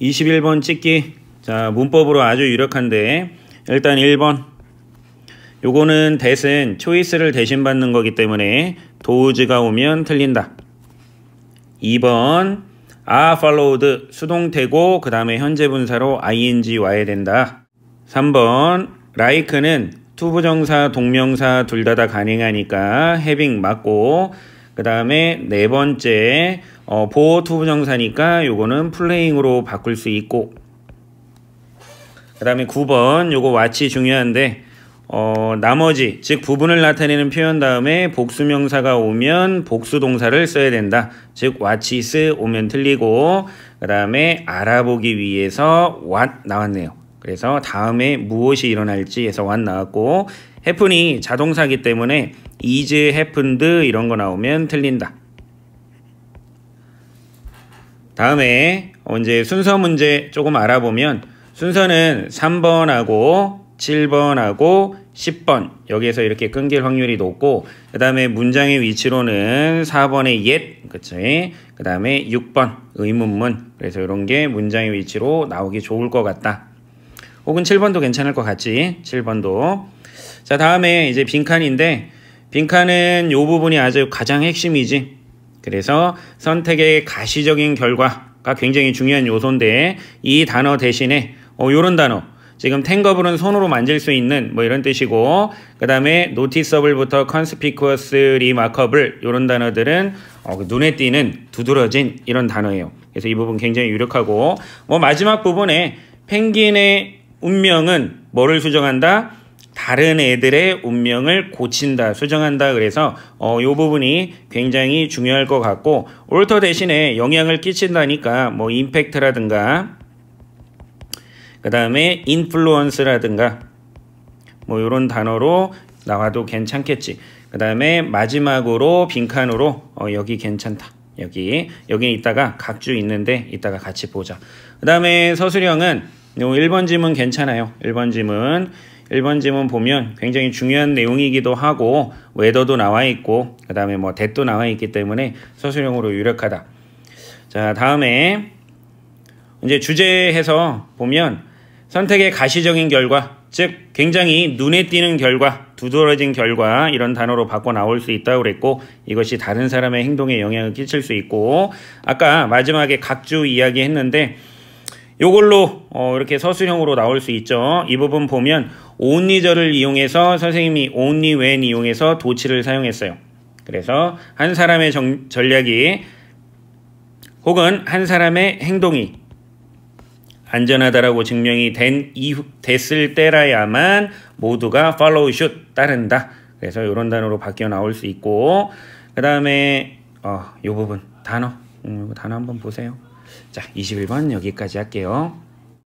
21번 찍기 자 문법으로 아주 유력한데 일단 1번 요거는 대신 초이스를 대신 받는 거기 때문에 도우즈가 오면 틀린다 2번 아 f 로 l l 수동태고 그 다음에 현재 분사로 ing 와야 된다 3번 like는 투부정사 동명사 둘 다 다 가능하니까 having 맞고 그 다음에 네 번째 어, 보호 투부정사니까 요거는 플레잉으로 바꿀 수 있고 그 다음에 9번 요거 와치 중요한데 어, 나머지 즉 부분을 나타내는 표현 다음에 복수명사가 오면 복수동사를 써야 된다. 즉 what's 오면 틀리고 그 다음에 알아보기 위해서 what 나왔네요. 그래서 다음에 무엇이 일어날지해서완 나왔고 해픈이 자동사기 때문에 is happened 이런 거 나오면 틀린다. 다음에 이제 순서 문제 조금 알아보면 순서는 3번하고 7번하고 10번 여기에서 이렇게 끊길 확률이 높고 그 다음에 문장의 위치로는 4번의 옛 그치 그 다음에 6번 의문문 그래서 이런 게 문장의 위치로 나오기 좋을 것 같다 혹은 7번도 괜찮을 것 같지 7번도 자 다음에 이제 빈칸인데 빈칸은 요 부분이 아주 가장 핵심이지 그래서 선택의 가시적인 결과가 굉장히 중요한 요소인데 이 단어 대신에 어, 요런 단어 지금 탱거블은 손으로 만질 수 있는 뭐 이런 뜻이고 그 다음에 노티서블부터 컨스피쿠어스 리마커블 이런 단어들은 어, 그 눈에 띄는 두드러진 이런 단어예요. 그래서 이 부분 굉장히 유력하고 뭐 마지막 부분에 펭귄의 운명은 뭐를 수정한다? 다른 애들의 운명을 고친다, 수정한다. 그래서 어, 이 부분이 굉장히 중요할 것 같고 올터 대신에 영향을 끼친다니까 뭐 임팩트라든가 그 다음에 인플루언스라든가 뭐 이런 단어로 나와도 괜찮겠지. 그 다음에 마지막으로 빈칸으로 어, 여기 괜찮다. 여기 여기 있다가 각주 있는데 이따가 같이 보자. 그 다음에 서술형은 1번 지문 괜찮아요. 1번 지문. 1번 지문 보면 굉장히 중요한 내용이기도 하고 웨더도 나와 있고 그 다음에 뭐 댓도 나와 있기 때문에 서술형으로 유력하다. 자 다음에 이제 주제에서 보면 선택의 가시적인 결과 즉 굉장히 눈에 띄는 결과 두드러진 결과 이런 단어로 바꿔 나올 수 있다고 그랬고 이것이 다른 사람의 행동에 영향을 끼칠 수 있고 아까 마지막에 각주 이야기 했는데 요걸로 어, 이렇게 서술형으로 나올 수 있죠. 이 부분 보면 only절을 이용해서 선생님이 only when 이용해서 도치를 사용했어요. 그래서 한 사람의 정, 전략이 혹은 한 사람의 행동이 안전하다라고 증명이 된 이후 됐을 때라야만 모두가 follow should 따른다. 그래서 이런 단어로 바뀌어 나올 수 있고 그 다음에 어, 요 부분 단어 음, 단어 한번 보세요. 자, 21번 여기까지 할게요.